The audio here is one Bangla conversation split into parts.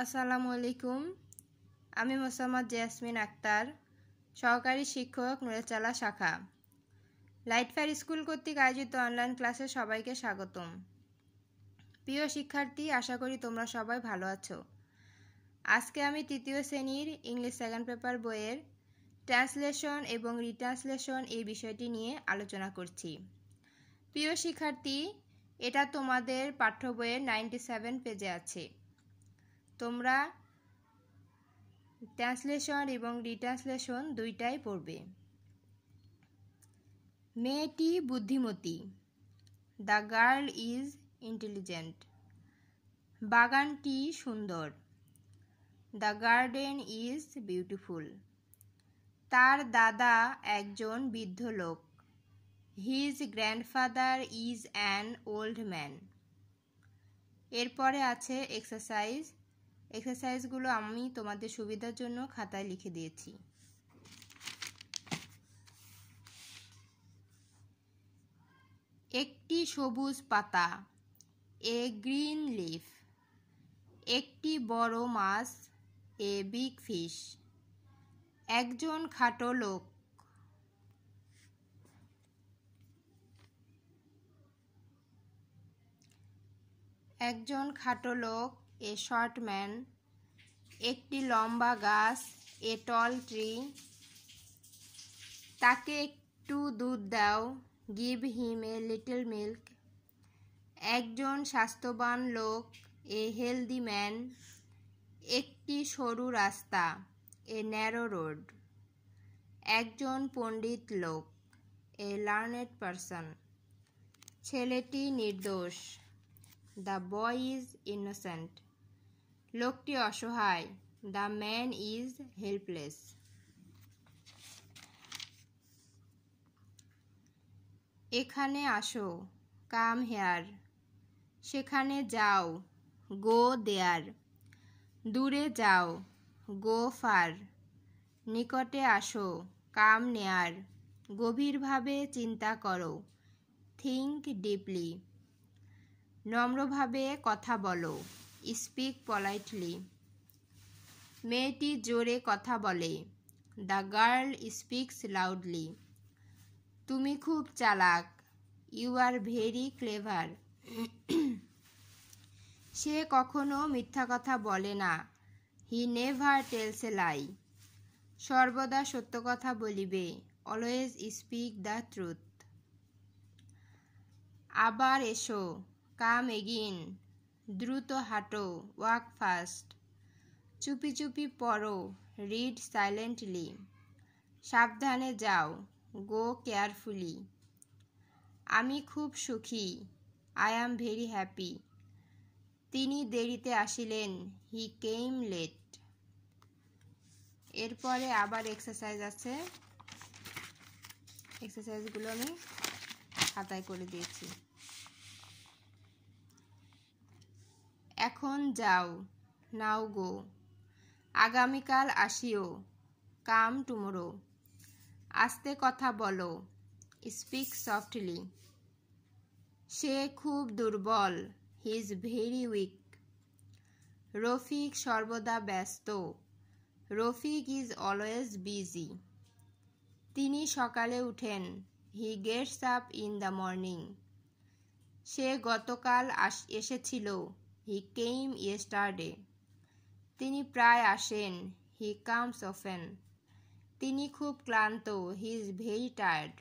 আসসালামু আলাইকুম আমি মোসাম্মদ জেসমিন আক্তার সহকারী শিক্ষক নুরেচালা শাখা লাইট ফায়ার স্কুল কর্তৃক আয়োজিত অনলাইন ক্লাসে সবাইকে স্বাগতম প্রিয় শিক্ষার্থী আশা করি তোমরা সবাই ভালো আছো আজকে আমি তৃতীয় শ্রেণীর ইংলিশ সেকেন্ড পেপার বইয়ের ট্রান্সলেশন এবং রিট্রান্সলেশন এই বিষয়টি নিয়ে আলোচনা করছি প্রিয় শিক্ষার্থী এটা তোমাদের পাঠ্য বইয়ের নাইনটি সেভেন পেজে আছে তোমরা ট্রান্সলেশন এবং রিট্রান্সলেশন দুইটাই পড়বে মেয়েটি বুদ্ধিমতী দ্য গার্ল ইজ ইন্টেলিজেন্ট বাগানটি সুন্দর দ্য গার্ডেন ইজ বিউটিফুল তার দাদা একজন বৃদ্ধ লোক his grandfather is an old man এরপরে আছে এক্সারসাইজ এক্সারসাইজগুলো আমি তোমাদের সুবিধার জন্য খাতায় লিখে দিয়েছি একটি সবুজ পাতা এ গ্রিন লিফ একটি বড় মাছ এ বিগ ফিশ একজন খাটো লোক একজন খাটো লোক এ শর্টম্যান একটি লম্বা গাছ এ টল ট্রি তাকে একটু দুধ দাও give him a little milk একজন স্বাস্থ্যবান লোক এ হেলদি ম্যান একটি সরু রাস্তা এ ন্যারো রোড একজন পণ্ডিত লোক এ লার্নেড পারসন ছেলেটি নির্দোষ দ্য বয় ইজ ইনোসেন্ট লোকটি অসহায় দ্য ম্যান ইজ হেল্পলেস এখানে আসো কাম হেয়ার সেখানে যাও গো দেয়ার দূরে যাও গো ফার নিকটে আসো কাম নেয়ার গভীরভাবে চিন্তা করো থিঙ্ক ডিপলি নম্রভাবে কথা বলো স্পিক পলাইটলি মেয়েটি জোরে কথা বলে দ্য গার্ল স্পিক্স লাউডলি তুমি খুব চালাক ইউ আর ভেরি ক্লেভার সে কখনো মিথ্যা কথা বলে না হি নেভার টেলস এ লাই সর্বদা সত্য কথা বলিবে অলওয়েজ স্পিক দ্য ট্রুথ আবার এসো কাম এগিন দ্রুত হাঁটো ওয়াক ফাস্ট চুপি চুপি পড়ো রিড সাইলেন্টলি সাবধানে যাও গো কেয়ারফুলি আমি খুব সুখী আই অ্যাম ভেরি হ্যাপি তিনি দেরিতে আসিলেন হি কেম লেট এরপরে আবার এক্সারসাইজ আছে এক্সারসাইজগুলো আমি খাতায় করে দিয়েছি এখন যাও নাও গো আগামীকাল আসিও কাম টুমোরো আস্তে কথা বলো স্পিক সফটলি সে খুব দুর্বল he is very weak Rafiq সর্বদা ব্যস্ত রফিক ইজ অলওয়েজ বিজি তিনি সকালে উঠেন he gets up in the morning সে গতকাল এসেছিল হি কেম ইয়েস্টারডে তিনি প্রায় আসেন হি কামস অফেন তিনি খুব ক্লান্ত হি ইজ ভেরি টায়ার্ড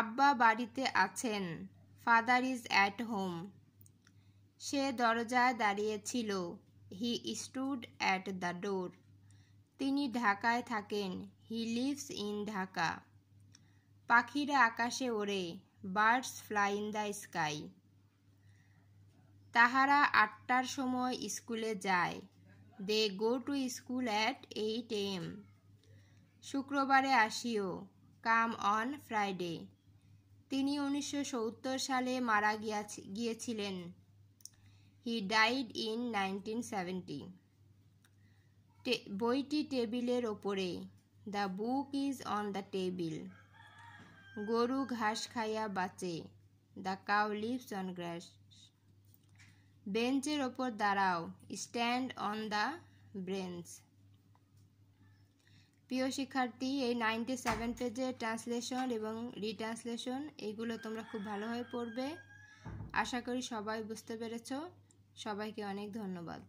আব্বা বাড়িতে আছেন ফাদার ইজ অ্যাট হোম সে দরজায় দাঁড়িয়েছিল he stood at the door তিনি ঢাকায় থাকেন হি লিভস ইন ঢাকা পাখিরা আকাশে ওড়ে birds fly in the sky তাহারা আটটার সময় স্কুলে যায় they go to school at eight AM শুক্রবারে আসিও কাম অন ফ্রাইডে তিনি উনিশশো সালে মারা গিয়া গিয়েছিলেন he died in nineteen seventy বইটি টেবিলের ওপরে the book is on the table গরু ঘাস খাইয়া বাঁচে the cow lives on grass বেঞ্চের ওপর দাঁড়াও স্ট্যান্ড অন দ্য ব্রেঞ্চ প্রিয় শিক্ষার্থী এই নাইনটি সেভেন পেজের ট্রান্সলেশন এবং রিট্রান্সলেশন এইগুলো তোমরা খুব ভালোভাবে পড়বে আশা করি সবাই বুঝতে পেরেছ সবাইকে অনেক ধন্যবাদ